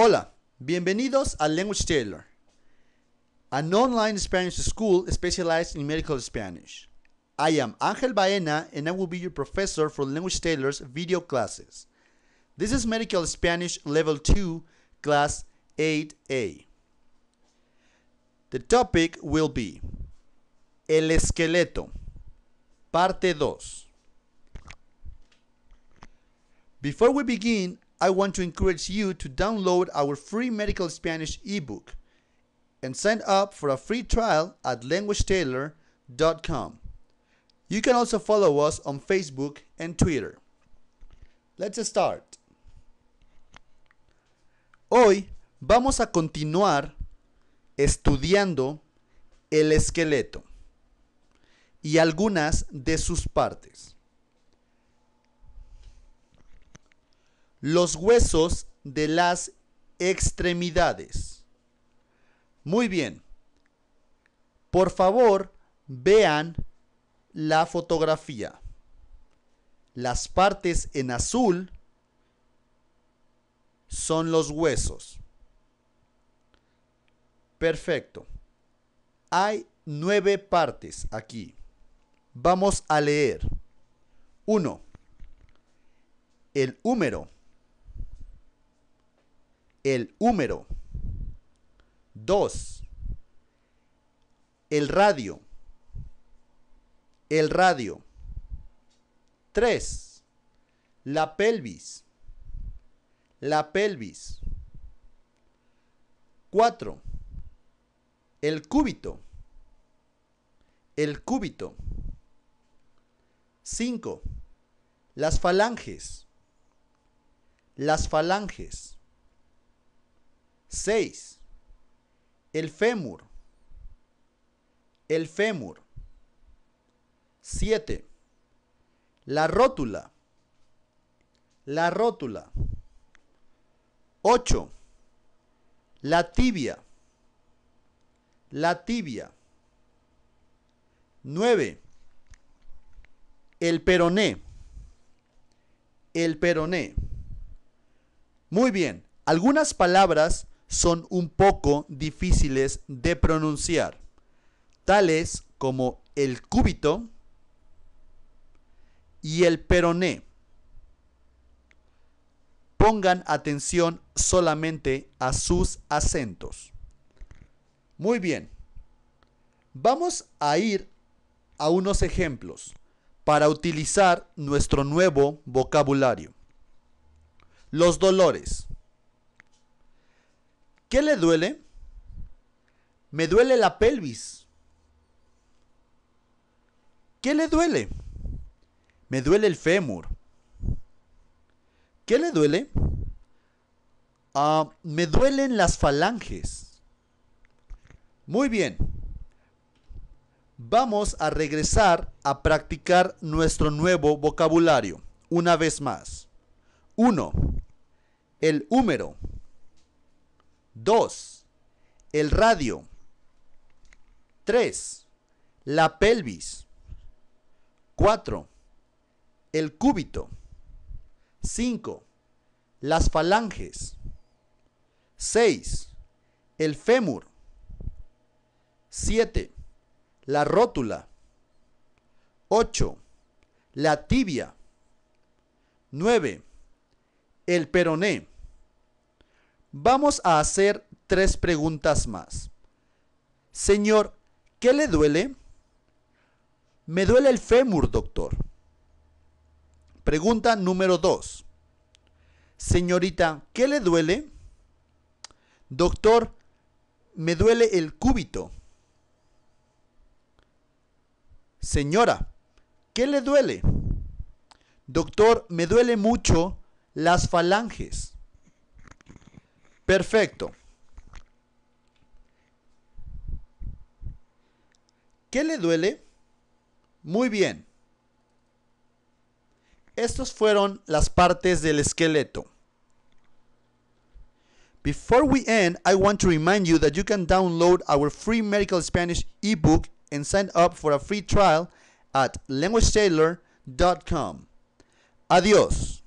Hola, bienvenidos a Language Taylor, an online Spanish school specialized in medical Spanish. I am Angel Baena and I will be your professor for Language Taylor's video classes. This is Medical Spanish Level 2, Class 8A. The topic will be El esqueleto, parte 2. Before we begin, I want to encourage you to download our free medical Spanish ebook and sign up for a free trial at languagetailor.com. You can also follow us on Facebook and Twitter. Let's start. Hoy vamos a continuar estudiando el esqueleto y algunas de sus partes. los huesos de las extremidades. Muy bien. Por favor, vean la fotografía. Las partes en azul son los huesos. Perfecto. Hay nueve partes aquí. Vamos a leer. Uno. El húmero el húmero. 2. El radio. El radio. 3. La pelvis. La pelvis. 4. El cúbito. El cúbito. 5. Las falanges. Las falanges. 6. El fémur. El fémur. 7. La rótula. La rótula. 8. La tibia. La tibia. 9. El peroné. El peroné. Muy bien. Algunas palabras son un poco difíciles de pronunciar, tales como el cúbito y el peroné. Pongan atención solamente a sus acentos. Muy bien, vamos a ir a unos ejemplos para utilizar nuestro nuevo vocabulario. Los dolores ¿Qué le duele? Me duele la pelvis. ¿Qué le duele? Me duele el fémur. ¿Qué le duele? Ah, me duelen las falanges. Muy bien. Vamos a regresar a practicar nuestro nuevo vocabulario. Una vez más. 1. El húmero. 2. El radio. 3. La pelvis. 4. El cúbito. 5. Las falanges. 6. El fémur. 7. La rótula. 8. La tibia. 9. El peroné. Vamos a hacer tres preguntas más. Señor, ¿qué le duele? Me duele el fémur, doctor. Pregunta número dos. Señorita, ¿qué le duele? Doctor, me duele el cúbito. Señora, ¿qué le duele? Doctor, me duele mucho las falanges. Perfecto. ¿Qué le duele? Muy bien. Estas fueron las partes del esqueleto. Before we end, I want to remind you that you can download our free medical Spanish ebook and sign up for a free trial at languagetailor.com. Adiós.